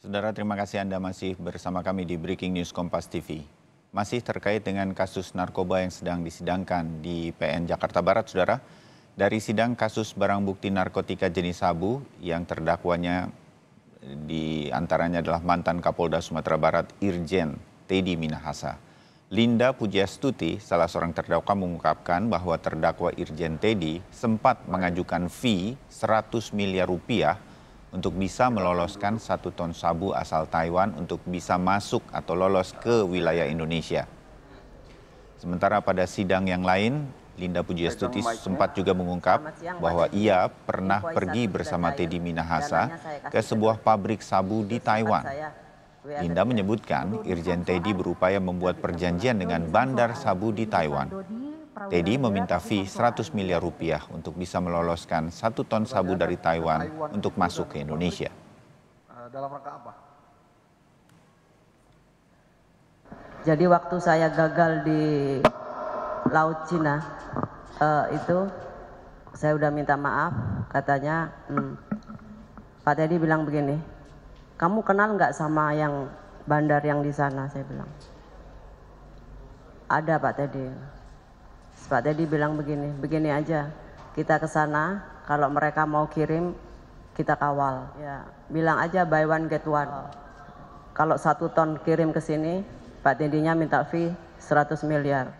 Saudara, terima kasih Anda masih bersama kami di Breaking News Kompas TV. Masih terkait dengan kasus narkoba yang sedang disidangkan di PN Jakarta Barat, Saudara. Dari sidang kasus barang bukti narkotika jenis sabu yang terdakwanya di antaranya adalah mantan Kapolda Sumatera Barat Irjen Teddy Minahasa. Linda Pujastuti, salah seorang terdakwa mengungkapkan bahwa terdakwa Irjen Teddy sempat mengajukan fee 100 miliar rupiah untuk bisa meloloskan satu ton sabu asal Taiwan untuk bisa masuk atau lolos ke wilayah Indonesia. Sementara pada sidang yang lain, Linda Pujiastuti sempat ya. juga mengungkap bahwa ia pernah pergi bersama Teddy Minahasa ke sebuah pabrik sabu di Taiwan. Linda menyebutkan Irjen Teddy berupaya membuat perjanjian dengan bandar sabu di Taiwan. Teddy meminta fee 100 miliar rupiah untuk bisa meloloskan satu ton sabu dari Taiwan untuk masuk ke Indonesia. Dalam rangka apa? Jadi waktu saya gagal di Laut Cina uh, itu saya udah minta maaf katanya hmm, Pak Teddy bilang begini, kamu kenal nggak sama yang bandar yang di sana? Saya bilang, ada Pak Teddy. Pak Teddy bilang begini, begini aja, kita ke sana, kalau mereka mau kirim, kita kawal. Ya, bilang aja buy one get one. Oh. Kalau satu ton kirim ke sini, Pak Dedi-nya minta fee 100 miliar.